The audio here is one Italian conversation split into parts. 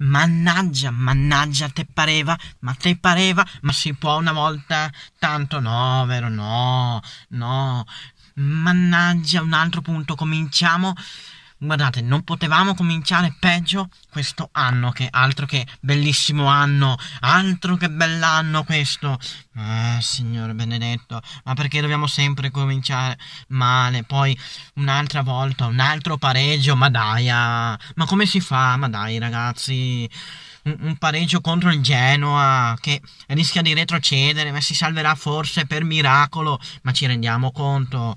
Mannaggia, mannaggia, te pareva, ma te pareva, ma si può una volta? Tanto no, vero? No, no. Mannaggia, un altro punto, cominciamo. Guardate, non potevamo cominciare peggio questo anno, che altro che bellissimo anno, altro che bell'anno questo. Eh, Signore benedetto, ma perché dobbiamo sempre cominciare male? Poi un'altra volta, un altro pareggio, ma dai, ah, ma come si fa? Ma dai ragazzi, un, un pareggio contro il Genoa che rischia di retrocedere, ma si salverà forse per miracolo, ma ci rendiamo conto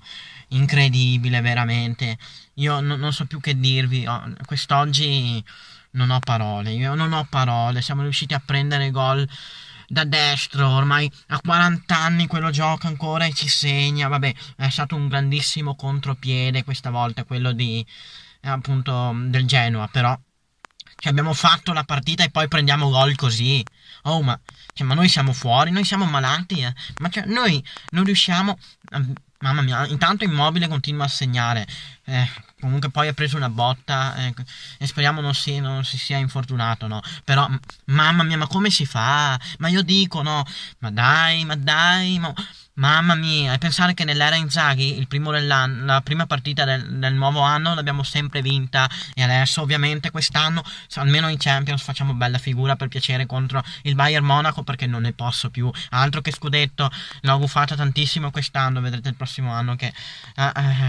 incredibile veramente. Io no, non so più che dirvi, oh, quest'oggi non ho parole, io non ho parole, siamo riusciti a prendere gol da destro, ormai a 40 anni quello gioca ancora e ci segna, vabbè, è stato un grandissimo contropiede questa volta, quello di eh, appunto del Genoa, però cioè, abbiamo fatto la partita e poi prendiamo gol così. Oh, ma, cioè, ma noi siamo fuori, noi siamo malati, eh? ma cioè, noi non riusciamo a Mamma mia, intanto Immobile continua a segnare. Eh, comunque poi ha preso una botta eh, e speriamo non si, non si, sia infortunato, no? Però, mamma mia, ma come si fa? Ma io dico, no? Ma dai, ma dai, ma... Mamma mia, e pensare che nell'era Inzaghi la prima partita del, del, nuovo anno l'abbiamo sempre vinta e adesso ovviamente quest'anno, almeno in Champions, facciamo bella figura per piacere contro il Bayern Monaco perché non ne posso più. Altro che scudetto, l'ho gufata tantissimo quest'anno, vedrete il prossimo anno che eh,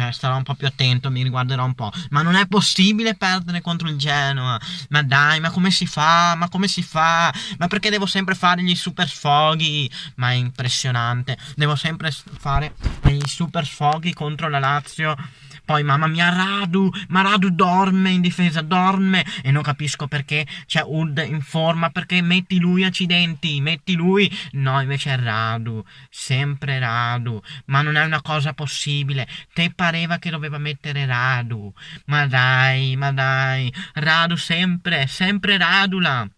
eh, starò un po' più attento, mi riguarderò un po'. Ma non è possibile perdere contro il Genoa, ma dai, ma come si fa? Ma come si fa? Ma perché devo sempre fare gli super sfoghi? Ma è impressionante, devo sempre fare dei super sfoghi contro la Lazio. Poi mamma mia Radu, ma Radu dorme in difesa, dorme e non capisco perché c'è Ud in forma, perché metti lui accidenti, metti lui, no invece è Radu, sempre Radu, ma non è una cosa possibile, te pareva che doveva mettere Radu, ma dai, ma dai, Radu sempre, sempre Radula,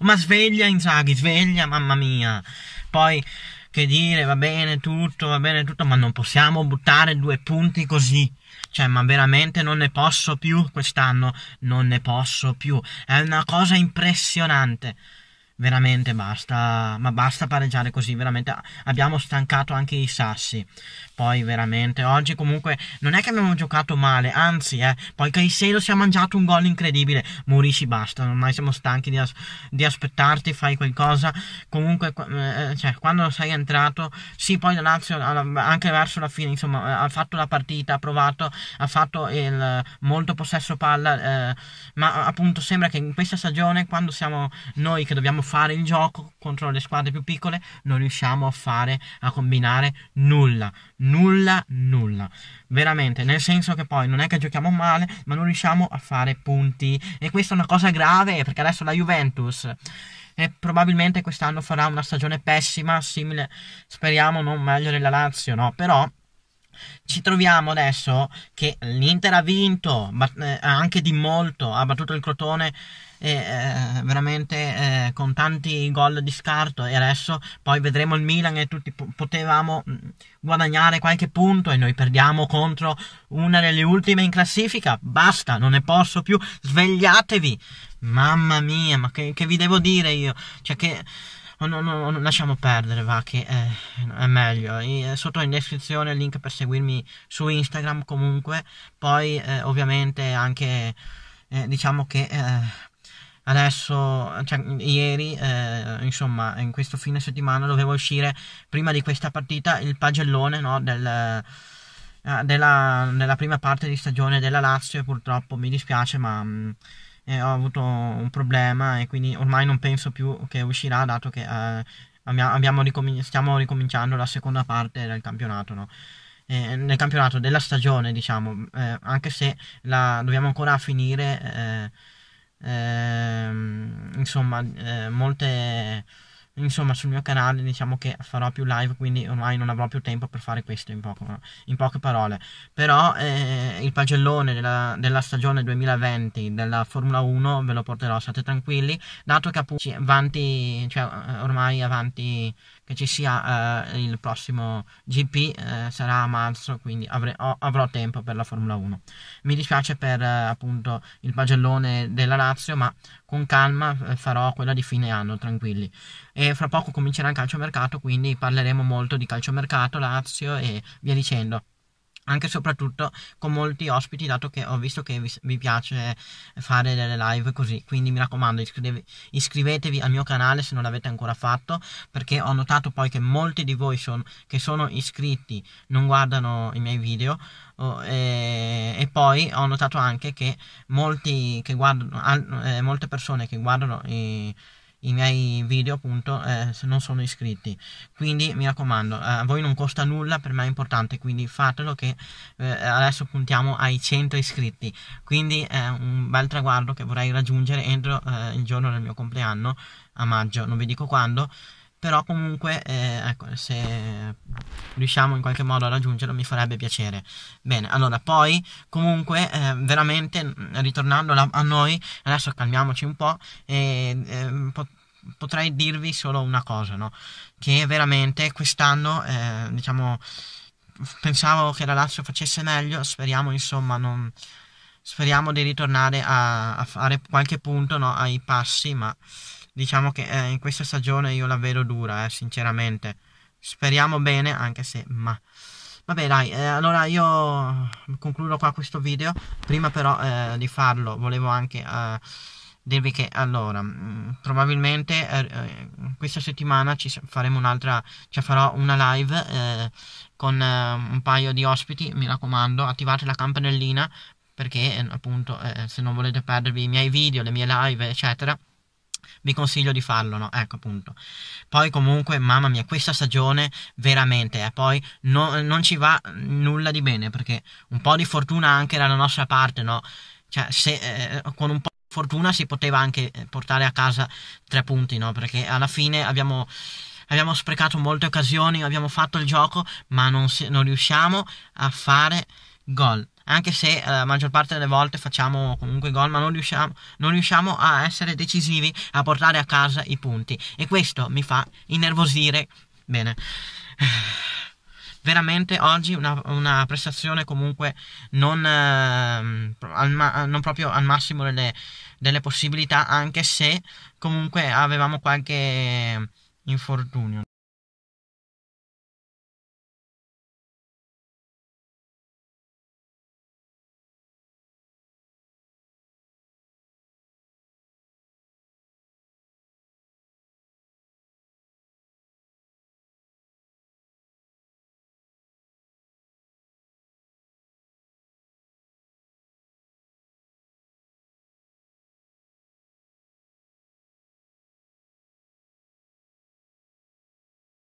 ma sveglia Inzaghi, sveglia mamma mia, poi che dire va bene tutto, va bene tutto, ma non possiamo buttare due punti così. Cioè, ma veramente non ne posso più quest'anno, non ne posso più. È una cosa impressionante veramente basta, ma basta pareggiare così, veramente abbiamo stancato anche i sassi. Poi veramente oggi comunque non è che abbiamo giocato male, anzi, eh, poi Caicedo si è mangiato un gol incredibile. Morici basta, ormai siamo stanchi di, as- di aspettarti, fai qualcosa. Comunque eh, cioè, quando sei entrato, sì, poi da Lazio anche verso la fine, insomma, eh, ha fatto la partita, ha provato, ha fatto il molto possesso palla, eh, ma appunto sembra che in questa stagione quando siamo noi che dobbiamo fare il gioco contro le squadre più piccole, non riusciamo a fare, a combinare nulla, nulla, nulla. Veramente, nel senso che poi non è che giochiamo male, ma non riusciamo a fare punti. E questa è una cosa grave, perché adesso la Juventus e probabilmente quest'anno farà una stagione pessima, simile, speriamo non meglio della Lazio, no? Però ci troviamo adesso che l'Inter ha vinto, ma, eh, anche di molto, ha battuto il Crotone eh, eh, veramente eh, con tanti gol di scarto e adesso poi vedremo il Milan e tutti p- potevamo mm, guadagnare qualche punto e noi perdiamo contro una delle ultime in classifica. Basta, non ne posso più, svegliatevi. Mamma mia, ma che, che vi devo dire io? Cioè che Oh, no, no, no, lasciamo perdere, va, che è, eh, è meglio. Eh, sotto in descrizione il link per seguirmi su Instagram comunque. Poi eh, ovviamente anche, eh, diciamo che eh, adesso, cioè, ieri, eh, insomma, in questo fine settimana dovevo uscire prima di questa partita il pagellone no, del... Della, della, prima parte di stagione della Lazio purtroppo mi dispiace ma mm, eh, ho avuto un problema e quindi ormai non penso più che uscirà dato che eh, ricomin- stiamo ricominciando la seconda parte del campionato. No? Eh, nel campionato della stagione, diciamo, eh, anche se la dobbiamo ancora finire, eh, ehm, insomma, eh, molte insomma sul mio canale diciamo che farò più live quindi ormai non avrò più tempo per fare questo in, poco, in poche parole però eh, il pagellone della, della, stagione 2020 della Formula 1 ve lo porterò state tranquilli dato che appunto avanti, cioè, ormai avanti che ci sia eh, il prossimo GP eh, sarà a marzo quindi avrei, ho, avrò tempo per la Formula 1 mi dispiace per eh, appunto il pagellone della Lazio ma con calma farò eh, quella di fine anno, tranquilli. E fra poco comincerà il calciomercato, quindi parleremo molto di calciomercato, Lazio e via dicendo anche e soprattutto con molti ospiti, dato che ho visto che vi, vi piace fare delle live così. Quindi mi raccomando, iscrivetevi, iscrivetevi al mio canale se non l'avete ancora fatto, perché ho notato poi che molti di voi son, che sono iscritti non guardano i miei video. Oh, e, e, poi ho notato anche che, molti che guardano, al, eh, molte persone che guardano i i miei video appunto eh, non sono iscritti quindi mi raccomando a voi non costa nulla per me è importante quindi fatelo che eh, adesso puntiamo ai 100 iscritti quindi è un bel traguardo che vorrei raggiungere entro eh, il giorno del mio compleanno a maggio non vi dico quando però comunque, eh, ecco, se riusciamo in qualche modo a raggiungerlo mi farebbe piacere. Bene, allora poi comunque eh, veramente mm, ritornando la, a noi, adesso calmiamoci un po' e eh, pot- potrei dirvi solo una cosa, no? Che veramente quest'anno, eh, diciamo, pensavo che la Lazio facesse meglio, speriamo insomma non... Speriamo di ritornare a, a fare qualche punto no, ai passi, ma diciamo che eh, in questa stagione io la vedo dura, eh, sinceramente. Speriamo bene, anche se... ma... Vabbè dai, eh, allora io concludo qua questo video, prima però eh, di farlo volevo anche eh, dirvi che allora, mh, mm, probabilmente eh, eh, questa settimana ci faremo un'altra, ci cioè farò una live eh, con un paio di ospiti, mi raccomando, attivate la campanellina perché appunto se non volete perdervi i miei video, le mie live eccetera vi consiglio di farlo, no? Ecco appunto. Poi comunque, mamma mia, questa stagione veramente, eh, poi no, non ci va nulla di bene perché un po' di fortuna anche dalla nostra parte, no? Cioè, se, eh, con un po' di fortuna si poteva anche eh, portare a casa tre punti, no? Perché alla fine abbiamo, abbiamo sprecato molte occasioni, abbiamo fatto il gioco, ma non, si, non riusciamo a fare gol anche se eh, la maggior parte delle volte facciamo comunque gol, ma non riusciamo, non riusciamo a essere decisivi, a portare a casa i punti. E questo mi fa innervosire. Bene veramente oggi una, una, prestazione comunque non, eh, al ma- non proprio al massimo delle, delle possibilità, anche se comunque avevamo qualche infortunio.